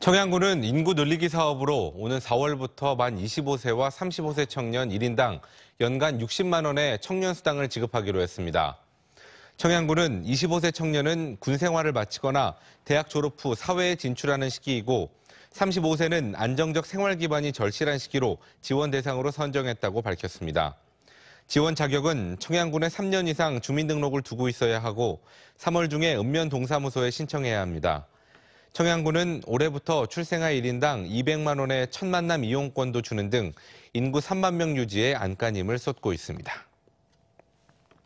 청양군은 인구 늘리기 사업으로 오는 4월부터 만 25세와 35세 청년 1인당 연간 60만 원의 청년 수당을 지급하기로 했습니다. 청양군은 25세 청년은 군 생활을 마치거나 대학 졸업 후 사회에 진출하는 시기이고 35세는 안정적 생활 기반이 절실한 시기로 지원 대상으로 선정했다고 밝혔습니다. 지원 자격은 청양군에 3년 이상 주민등록을 두고 있어야 하고 3월 중에 읍면동사무소에 신청해야 합니다. 청양구는 올해부터 출생아 1인당 200만 원의 첫 만남 이용권도 주는 등 인구 3만 명 유지에 안간힘을 쏟고 있습니다.